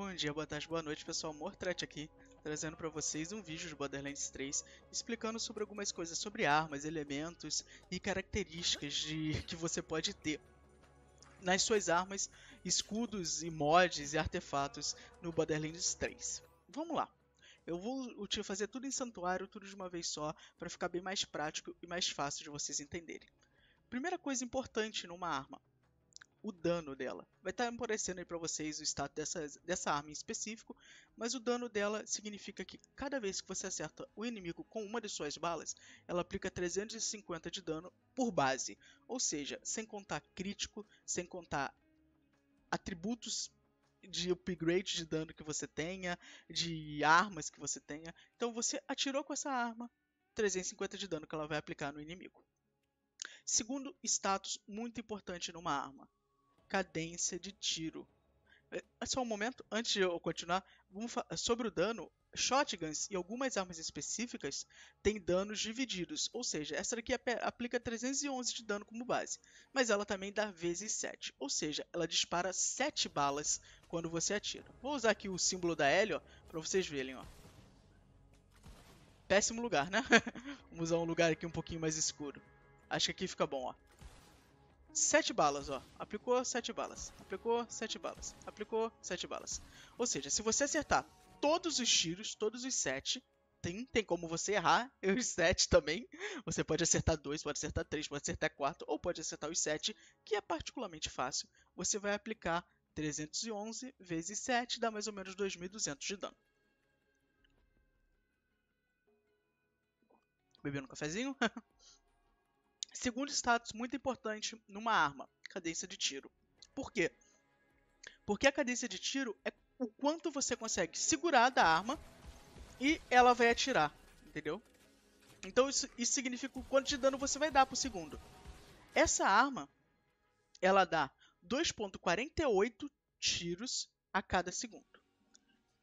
Bom dia, boa tarde, boa noite, pessoal. Mortret aqui, trazendo para vocês um vídeo de Borderlands 3 explicando sobre algumas coisas sobre armas, elementos e características de que você pode ter nas suas armas, escudos e mods e artefatos no Borderlands 3. Vamos lá. Eu vou te fazer tudo em santuário, tudo de uma vez só, para ficar bem mais prático e mais fácil de vocês entenderem. Primeira coisa importante numa arma, o dano dela. Vai tá estar aparecendo aí para vocês o status dessa, dessa arma em específico, mas o dano dela significa que cada vez que você acerta o inimigo com uma de suas balas, ela aplica 350 de dano por base, ou seja, sem contar crítico, sem contar atributos de upgrade de dano que você tenha, de armas que você tenha. Então você atirou com essa arma, 350 de dano que ela vai aplicar no inimigo. Segundo status muito importante numa arma, cadência de tiro. É, é só um momento, antes de eu continuar, vamos sobre o dano. Shotguns e algumas armas específicas têm danos divididos, ou seja, essa daqui aplica 311 de dano como base, mas ela também dá vezes 7, ou seja, ela dispara 7 balas quando você atira. Vou usar aqui o símbolo da L para vocês verem. Ó. Péssimo lugar, né? Vamos usar um lugar aqui um pouquinho mais escuro. Acho que aqui fica bom, ó sete balas, ó. Aplicou sete balas. Aplicou sete balas. Aplicou sete balas. Ou seja, se você acertar todos os tiros, todos os sete, tem, tem como você errar os sete também. Você pode acertar dois, pode acertar três, pode acertar quatro, ou pode acertar os sete, que é particularmente fácil. Você vai aplicar 311 vezes 7 dá mais ou menos 2.200 de dano. Bebendo um cafezinho? Segundo status muito importante numa arma, cadência de tiro. Por quê? Porque a cadência de tiro é o quanto você consegue segurar da arma e ela vai atirar, entendeu? Então isso, isso significa o quanto de dano você vai dar por segundo. Essa arma, ela dá 2.48 tiros a cada segundo.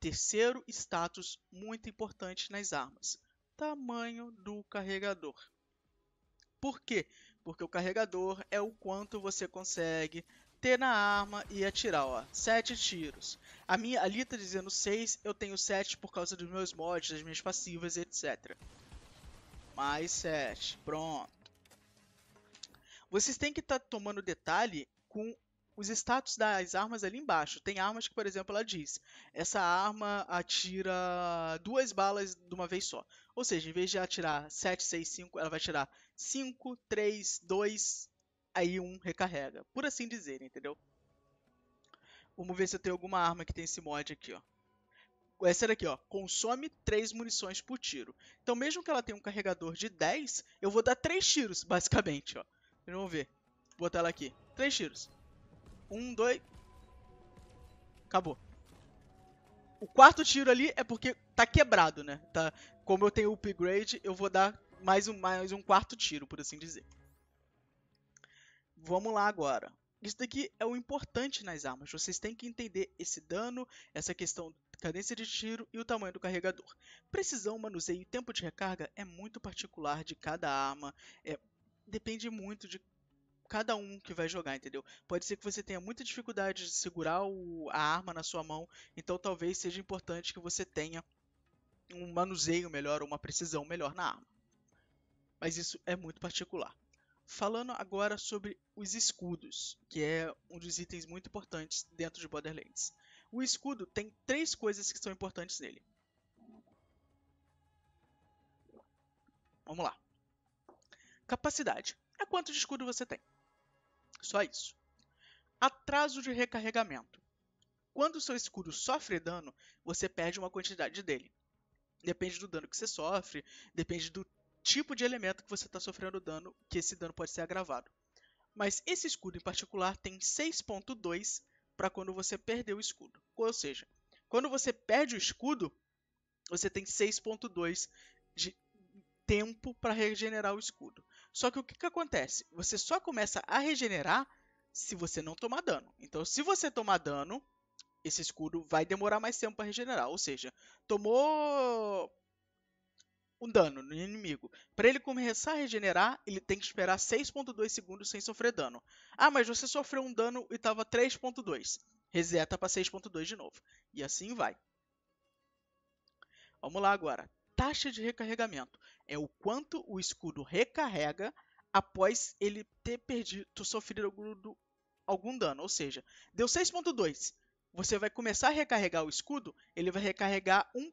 Terceiro status muito importante nas armas: tamanho do carregador. Por quê? Porque o carregador é o quanto você consegue ter na arma e atirar, ó. 7 tiros. A minha ali tá dizendo 6, eu tenho 7 por causa dos meus mods, das minhas passivas, etc. Mais 7. Pronto. Vocês têm que estar tá tomando detalhe com os status das armas ali embaixo. Tem armas que, por exemplo, ela diz: essa arma atira duas balas de uma vez só. Ou seja, em vez de atirar 7, 6, 5, ela vai atirar 5, 3, 2, aí um recarrega. Por assim dizer, entendeu? Vamos ver se eu tenho alguma arma que tem esse mod aqui, ó. Essa daqui, ó, consome 3 munições por tiro. Então, mesmo que ela tenha um carregador de 10, eu vou dar 3 tiros, basicamente, ó. Vamos ver. Vou botar ela aqui. 3 tiros. 1, 2... Acabou. O quarto tiro ali é porque tá quebrado, né? Tá... Como eu tenho upgrade, eu vou dar mais um, mais um quarto tiro, por assim dizer. Vamos lá agora. Isso daqui é o importante nas armas. Vocês têm que entender esse dano, essa questão de cadência de tiro e o tamanho do carregador. Precisão, manuseio e tempo de recarga é muito particular de cada arma. É, depende muito de cada um que vai jogar, entendeu? Pode ser que você tenha muita dificuldade de segurar o, a arma na sua mão, então talvez seja importante que você tenha um manuseio melhor ou uma precisão melhor na arma mas isso é muito particular. Falando agora sobre os escudos, que é um dos itens muito importantes dentro de Borderlands. O escudo tem três coisas que são importantes nele. Vamos lá. Capacidade. É quanto de escudo você tem. Só isso. Atraso de recarregamento. Quando o seu escudo sofre dano, você perde uma quantidade dele. Depende do dano que você sofre, depende do tipo de elemento que você está sofrendo dano, que esse dano pode ser agravado. Mas esse escudo em particular tem 6.2 para quando você perder o escudo. Ou seja, quando você perde o escudo, você tem 6.2 de tempo para regenerar o escudo. Só que o que, que acontece? Você só começa a regenerar se você não tomar dano. Então, se você tomar dano, esse escudo vai demorar mais tempo para regenerar. Ou seja, tomou um dano no inimigo. Para ele começar a regenerar, ele tem que esperar 6.2 segundos sem sofrer dano. Ah, mas você sofreu um dano e estava 3.2. Reseta para 6.2 de novo. E assim vai. Vamos lá agora. Taxa de recarregamento é o quanto o escudo recarrega após ele ter perdido, sofrido algum, algum dano. Ou seja, deu 6.2. Você vai começar a recarregar o escudo, ele vai recarregar 1.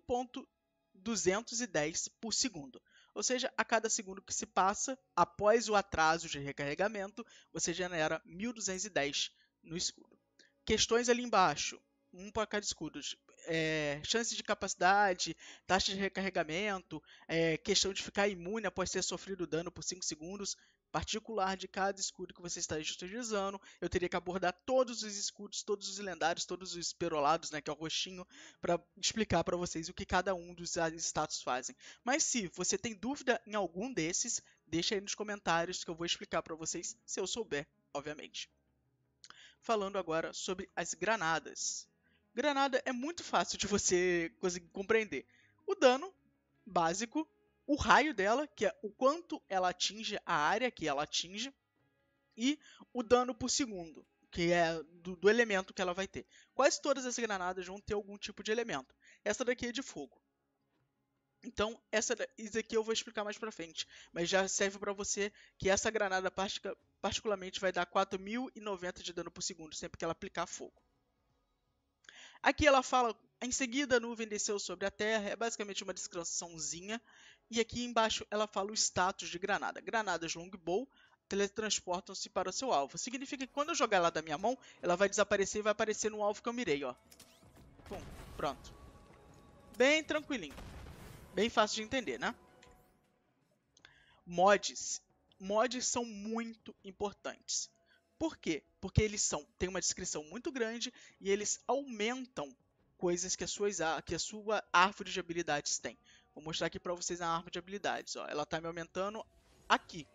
210 por segundo. Ou seja, a cada segundo que se passa, após o atraso de recarregamento, você genera 1210 no escudo. Questões ali embaixo, um para cada escudo. É, chances de capacidade, taxa de recarregamento, é, questão de ficar imune após ter sofrido dano por 5 segundos, particular de cada escudo que você está utilizando. Eu teria que abordar todos os escudos, todos os lendários, todos os perolados, né, que é o roxinho, para explicar para vocês o que cada um dos status fazem. Mas se você tem dúvida em algum desses, deixa aí nos comentários que eu vou explicar para vocês, se eu souber, obviamente. Falando agora sobre as granadas. Granada é muito fácil de você conseguir compreender. O dano básico o raio dela, que é o quanto ela atinge a área que ela atinge, e o dano por segundo, que é do, do elemento que ela vai ter. Quase todas as granadas vão ter algum tipo de elemento. Essa daqui é de fogo. Então, essa, isso aqui eu vou explicar mais pra frente, mas já serve para você que essa granada particularmente vai dar 4090 de dano por segundo sempre que ela aplicar fogo. Aqui ela fala, em seguida a nuvem desceu sobre a terra, é basicamente uma descriçãozinha e aqui embaixo ela fala o status de granada. Granadas longbow teletransportam-se para o seu alvo. Significa que quando eu jogar ela da minha mão, ela vai desaparecer e vai aparecer no alvo que eu mirei, ó. Pum, pronto. Bem tranquilinho. Bem fácil de entender, né? Mods. Mods são muito importantes. Por quê? Porque eles são, têm uma descrição muito grande e eles aumentam coisas que, as suas, que a sua árvore de habilidades tem. Vou mostrar aqui pra vocês a arma de habilidades. Ó. Ela tá me aumentando aqui.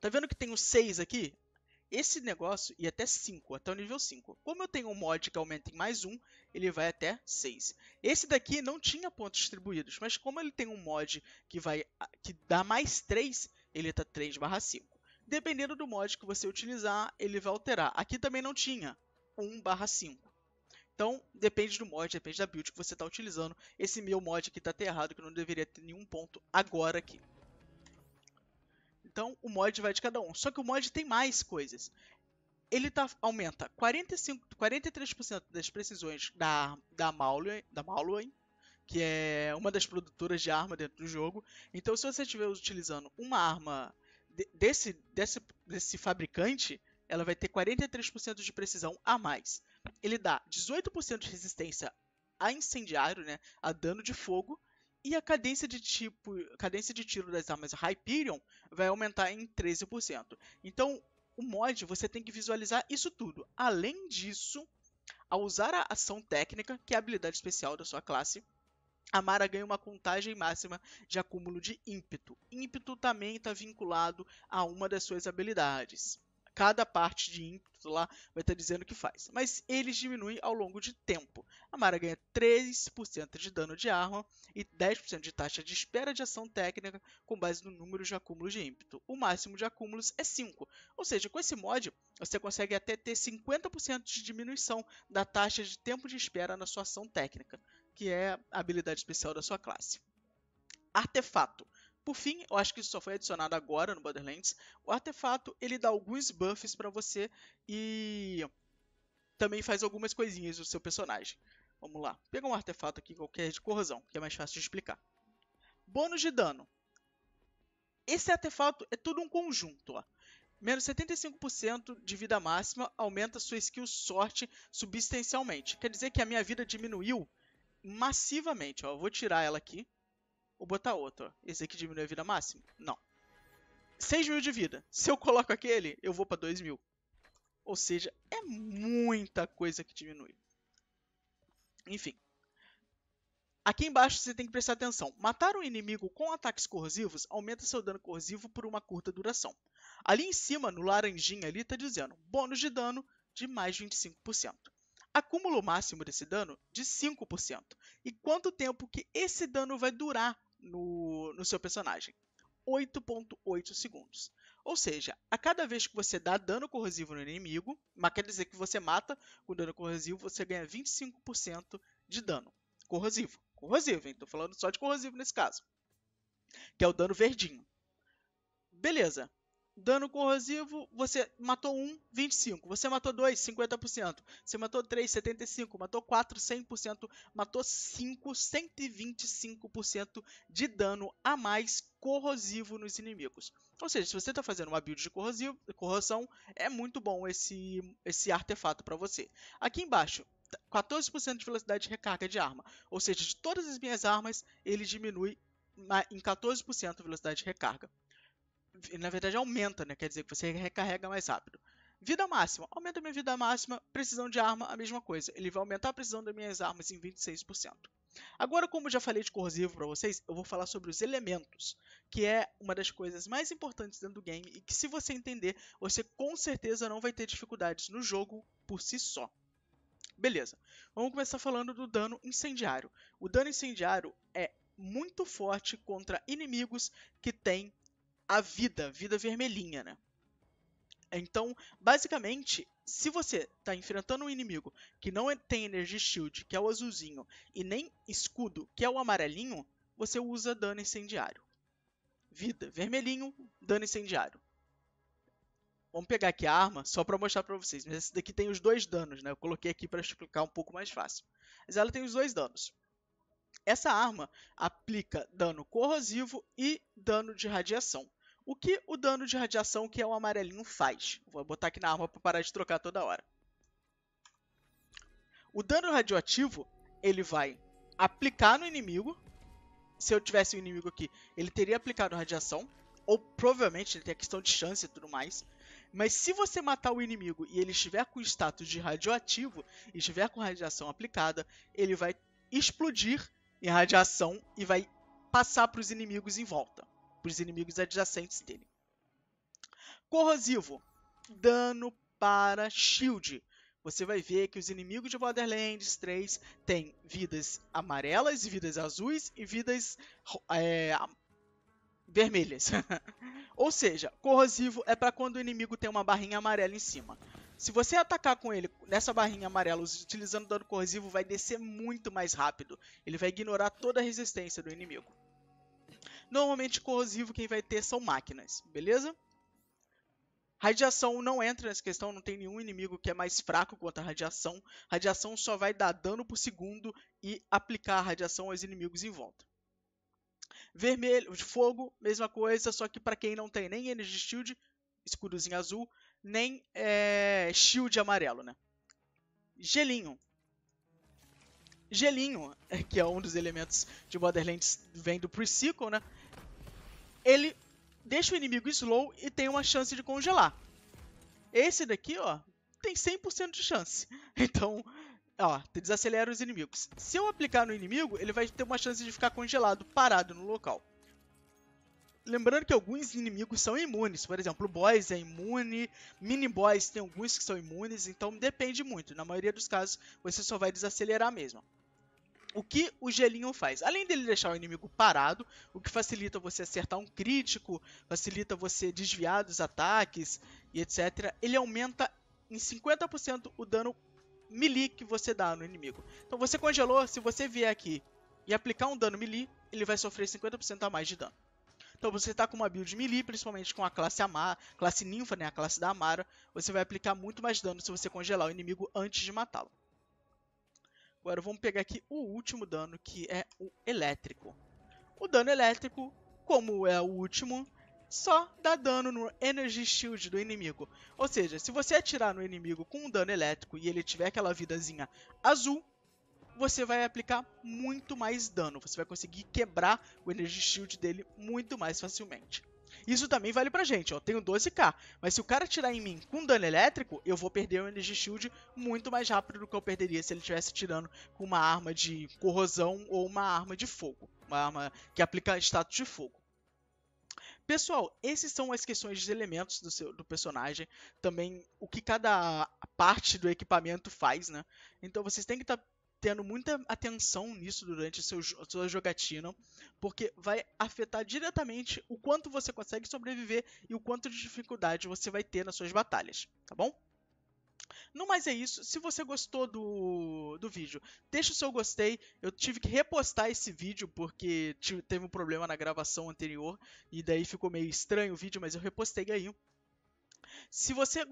Tá vendo que tem o 6 aqui? Esse negócio ia até 5, até o nível 5. Como eu tenho um mod que aumenta em mais 1, ele vai até 6. Esse daqui não tinha pontos distribuídos, mas como ele tem um mod que, vai, que dá mais 3, ele tá 3 barra 5. Dependendo do mod que você utilizar, ele vai alterar. Aqui também não tinha 1 barra 5. Então, depende do mod, depende da build que você está utilizando. Esse meu mod aqui está até errado, que não deveria ter nenhum ponto agora aqui. Então, o mod vai de cada um. Só que o mod tem mais coisas. Ele tá, aumenta 45, 43% das precisões da, da Malloy, da Malloy, que é uma das produtoras de arma dentro do jogo. Então, se você estiver utilizando uma arma de, desse, desse, desse fabricante, ela vai ter 43% de precisão a mais. Ele dá 18% de resistência a incendiário, né, a dano de fogo, e a cadência de tipo, cadência de tiro das armas Hyperion vai aumentar em 13%. Então, o mod você tem que visualizar isso tudo. Além disso, ao usar a ação técnica, que é a habilidade especial da sua classe, a Mara ganha uma contagem máxima de acúmulo de ímpeto. Ímpeto também está vinculado a uma das suas habilidades cada parte de ímpeto lá vai estar dizendo que faz. Mas eles diminuem ao longo de tempo. A Mara ganha 3% de dano de arma e 10% de taxa de espera de ação técnica com base no número de acúmulos de ímpeto. O máximo de acúmulos é 5. Ou seja, com esse mod, você consegue até ter 50% de diminuição da taxa de tempo de espera na sua ação técnica, que é a habilidade especial da sua classe. Artefato. Por fim, eu acho que isso só foi adicionado agora no Borderlands. O artefato ele dá alguns buffs para você e também faz algumas coisinhas do seu personagem. Vamos lá, pega um artefato aqui qualquer de corrosão, que é mais fácil de explicar. Bônus de dano. Esse artefato é todo um conjunto. Ó. Menos 75% de vida máxima aumenta sua skill sorte substancialmente. Quer dizer que a minha vida diminuiu massivamente. Ó. vou tirar ela aqui. Vou botar outro. Esse aqui diminui a vida máxima? Não. 6 mil de vida. Se eu coloco aquele, eu vou para 2 mil. Ou seja, é muita coisa que diminui. Enfim. Aqui embaixo você tem que prestar atenção. Matar um inimigo com ataques corrosivos aumenta seu dano corrosivo por uma curta duração. Ali em cima, no laranjinha ali, está dizendo bônus de dano de mais 25%. Acúmulo máximo desse dano de 5%. E quanto tempo que esse dano vai durar no, no seu personagem. 8.8 segundos. Ou seja, a cada vez que você dá dano corrosivo no inimigo, mas quer dizer que você mata com dano corrosivo, você ganha 25% de dano corrosivo. Corrosivo, hein? Tô falando só de corrosivo nesse caso. Que é o dano verdinho. Beleza. Dano corrosivo, você matou um, 25%. Você matou dois, 50%. Você matou três, 75%. Matou quatro, 100%. Matou cinco, 125% de dano a mais corrosivo nos inimigos. Ou seja, se você está fazendo uma build de corrosivo, corrosão, é muito bom esse, esse artefato para você. Aqui embaixo, 14% tá, de velocidade de recarga de arma. Ou seja, de todas as minhas armas, ele diminui em 14% a velocidade de recarga na verdade aumenta, né? Quer dizer que você recarrega mais rápido. Vida máxima. Aumenta minha vida máxima, precisão de arma, a mesma coisa. Ele vai aumentar a precisão das minhas armas em 26%. Agora, como já falei de corrosivo para vocês, eu vou falar sobre os elementos, que é uma das coisas mais importantes dentro do game e que se você entender, você com certeza não vai ter dificuldades no jogo por si só. Beleza. Vamos começar falando do dano incendiário. O dano incendiário é muito forte contra inimigos que têm a vida, vida vermelhinha, né? Então, basicamente, se você está enfrentando um inimigo que não é, tem Energy Shield, que é o azulzinho, e nem escudo, que é o amarelinho, você usa dano incendiário. Vida, vermelhinho, dano incendiário. Vamos pegar aqui a arma só para mostrar para vocês. Mas essa daqui tem os dois danos, né? Eu coloquei aqui para explicar um pouco mais fácil. Mas ela tem os dois danos. Essa arma aplica dano corrosivo e dano de radiação. O que o dano de radiação, que é o amarelinho, faz? Vou botar aqui na arma para parar de trocar toda hora. O dano radioativo, ele vai aplicar no inimigo. Se eu tivesse um inimigo aqui, ele teria aplicado radiação. Ou provavelmente, ele tem a questão de chance e tudo mais. Mas se você matar o inimigo e ele estiver com o status de radioativo, e estiver com radiação aplicada, ele vai explodir em radiação e vai passar para os inimigos em volta para os inimigos adjacentes dele. Corrosivo. Dano para shield. Você vai ver que os inimigos de Borderlands 3 têm vidas amarelas, vidas azuis e vidas é, vermelhas. Ou seja, corrosivo é para quando o inimigo tem uma barrinha amarela em cima. Se você atacar com ele nessa barrinha amarela, utilizando dano corrosivo, vai descer muito mais rápido. Ele vai ignorar toda a resistência do inimigo. Normalmente corrosivo quem vai ter são máquinas, beleza? Radiação não entra nessa questão, não tem nenhum inimigo que é mais fraco contra a radiação. Radiação só vai dar dano por segundo e aplicar a radiação aos inimigos em volta. Vermelho, fogo, mesma coisa, só que para quem não tem nem Energy Shield, escudozinho azul, nem é, Shield amarelo, né? Gelinho. Gelinho, que é um dos elementos de Borderlands, vem do pre né? ele deixa o inimigo slow e tem uma chance de congelar. Esse daqui, ó, tem 100% de chance. Então, ó, desacelera os inimigos. Se eu aplicar no inimigo, ele vai ter uma chance de ficar congelado, parado no local. Lembrando que alguns inimigos são imunes, por exemplo, o boss é imune, mini boys tem alguns que são imunes, então depende muito. Na maioria dos casos, você só vai desacelerar mesmo o que o gelinho faz? Além dele deixar o inimigo parado, o que facilita você acertar um crítico, facilita você desviar dos ataques e etc., ele aumenta em 50% o dano melee que você dá no inimigo. Então você congelou, se você vier aqui e aplicar um dano melee, ele vai sofrer 50% a mais de dano. Então você está com uma build melee, principalmente com a classe Amara, classe ninfa, né, a classe da Amara, você vai aplicar muito mais dano se você congelar o inimigo antes de matá-lo. Agora vamos pegar aqui o último dano, que é o elétrico. O dano elétrico, como é o último, só dá dano no Energy Shield do inimigo. Ou seja, se você atirar no inimigo com um dano elétrico e ele tiver aquela vidazinha azul, você vai aplicar muito mais dano. Você vai conseguir quebrar o Energy Shield dele muito mais facilmente. Isso também vale pra gente, ó. tenho 12k. Mas se o cara tirar em mim com dano elétrico, eu vou perder o Energy Shield muito mais rápido do que eu perderia se ele estivesse tirando com uma arma de corrosão ou uma arma de fogo. Uma arma que aplica status de fogo. Pessoal, essas são as questões dos elementos do, seu, do personagem, também o que cada parte do equipamento faz, né? Então vocês têm que estar tá tendo muita atenção nisso durante a sua jogatina, porque vai afetar diretamente o quanto você consegue sobreviver e o quanto de dificuldade você vai ter nas suas batalhas, tá bom? No mais é isso. Se você gostou do, do vídeo, deixa o seu gostei. Eu tive que repostar esse vídeo porque tive, teve um problema na gravação anterior e daí ficou meio estranho o vídeo, mas eu repostei aí. Se você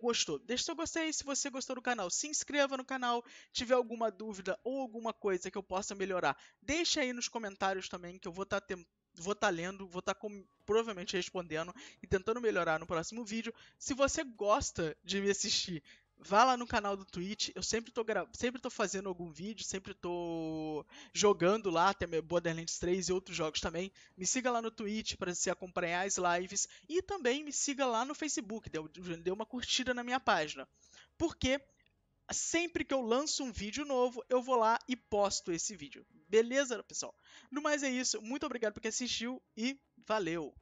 gostou, deixe seu gostei. Se você gostou do canal, se inscreva no canal. Tiver alguma dúvida ou alguma coisa que eu possa melhorar, deixe aí nos comentários também que eu vou estar tá Vou estar tá lendo, vou estar tá provavelmente respondendo e tentando melhorar no próximo vídeo. Se você gosta de me assistir, Vá lá no canal do Twitch, eu sempre tô, gra... sempre tô fazendo algum vídeo, sempre tô jogando lá, até Borderlands 3 e outros jogos também. Me siga lá no Twitch para se acompanhar as lives e também me siga lá no Facebook, deu uma curtida na minha página. Porque sempre que eu lanço um vídeo novo, eu vou lá e posto esse vídeo. Beleza, pessoal? No mais é isso, muito obrigado por que assistiu e valeu!